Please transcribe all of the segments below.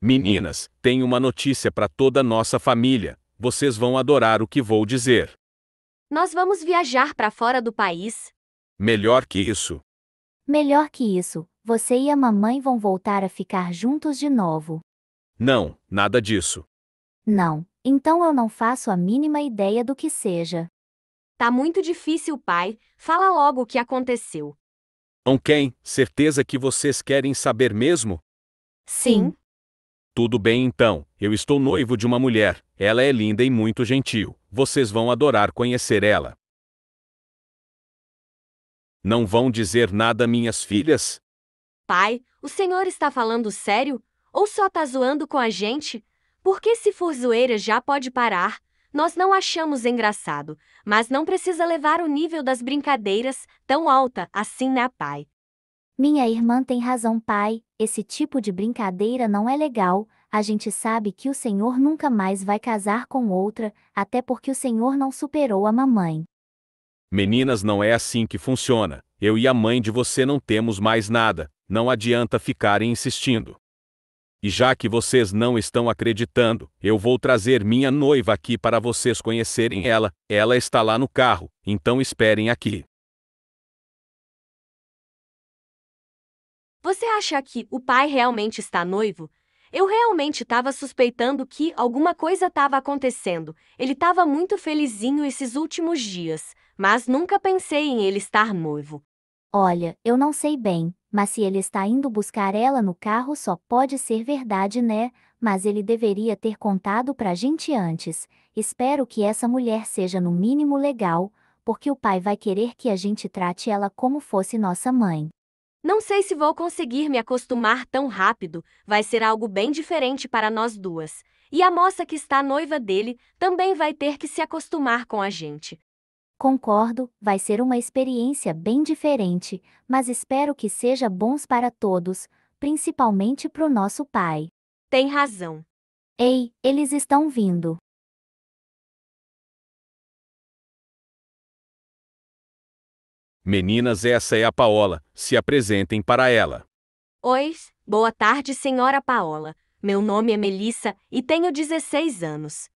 Meninas, tenho uma notícia para toda nossa família. Vocês vão adorar o que vou dizer. Nós vamos viajar para fora do país. Melhor que isso. Melhor que isso. Você e a mamãe vão voltar a ficar juntos de novo. Não, nada disso. Não, então eu não faço a mínima ideia do que seja. Tá muito difícil, pai. Fala logo o que aconteceu. Não Certeza que vocês querem saber mesmo? Sim. Tudo bem então, eu estou noivo de uma mulher, ela é linda e muito gentil, vocês vão adorar conhecer ela. Não vão dizer nada minhas filhas? Pai, o senhor está falando sério? Ou só está zoando com a gente? Porque se for zoeira já pode parar. Nós não achamos engraçado, mas não precisa levar o nível das brincadeiras tão alta assim, né, pai? Minha irmã tem razão, pai, esse tipo de brincadeira não é legal. A gente sabe que o senhor nunca mais vai casar com outra, até porque o senhor não superou a mamãe. Meninas, não é assim que funciona. Eu e a mãe de você não temos mais nada, não adianta ficarem insistindo. E já que vocês não estão acreditando, eu vou trazer minha noiva aqui para vocês conhecerem ela. Ela está lá no carro, então esperem aqui. Você acha que o pai realmente está noivo? Eu realmente estava suspeitando que alguma coisa estava acontecendo. Ele estava muito felizinho esses últimos dias, mas nunca pensei em ele estar noivo. Olha, eu não sei bem, mas se ele está indo buscar ela no carro só pode ser verdade, né? Mas ele deveria ter contado pra gente antes. Espero que essa mulher seja no mínimo legal, porque o pai vai querer que a gente trate ela como fosse nossa mãe. Não sei se vou conseguir me acostumar tão rápido, vai ser algo bem diferente para nós duas. E a moça que está noiva dele também vai ter que se acostumar com a gente. Concordo, vai ser uma experiência bem diferente, mas espero que seja bons para todos, principalmente para o nosso pai. Tem razão. Ei, eles estão vindo. Meninas, essa é a Paola. Se apresentem para ela. Oi, boa tarde, senhora Paola. Meu nome é Melissa e tenho 16 anos.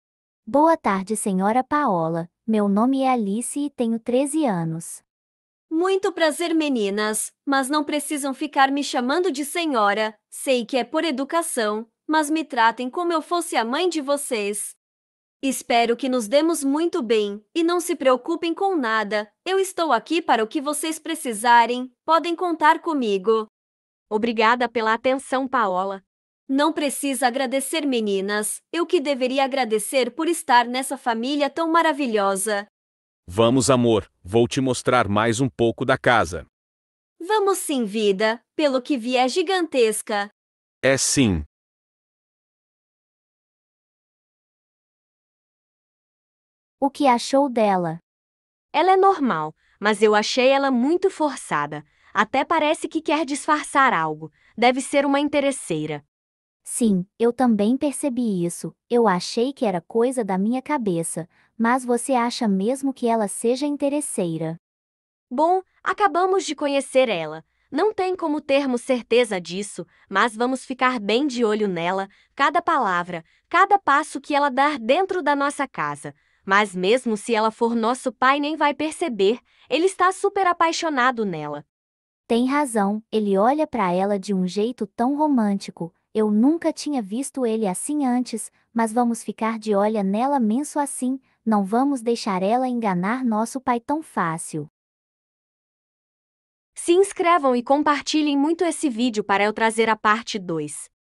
Boa tarde, senhora Paola. Meu nome é Alice e tenho 13 anos. Muito prazer, meninas, mas não precisam ficar me chamando de senhora. Sei que é por educação, mas me tratem como eu fosse a mãe de vocês. Espero que nos demos muito bem, e não se preocupem com nada, eu estou aqui para o que vocês precisarem, podem contar comigo. Obrigada pela atenção, Paola. Não precisa agradecer, meninas, eu que deveria agradecer por estar nessa família tão maravilhosa. Vamos, amor, vou te mostrar mais um pouco da casa. Vamos sim, vida, pelo que vi é gigantesca. É sim, O que achou dela? Ela é normal, mas eu achei ela muito forçada. Até parece que quer disfarçar algo. Deve ser uma interesseira. Sim, eu também percebi isso. Eu achei que era coisa da minha cabeça, mas você acha mesmo que ela seja interesseira? Bom, acabamos de conhecer ela. Não tem como termos certeza disso, mas vamos ficar bem de olho nela, cada palavra, cada passo que ela dar dentro da nossa casa. Mas mesmo se ela for nosso pai nem vai perceber, ele está super apaixonado nela. Tem razão, ele olha para ela de um jeito tão romântico. Eu nunca tinha visto ele assim antes, mas vamos ficar de olho nela menso assim, não vamos deixar ela enganar nosso pai tão fácil. Se inscrevam e compartilhem muito esse vídeo para eu trazer a parte 2.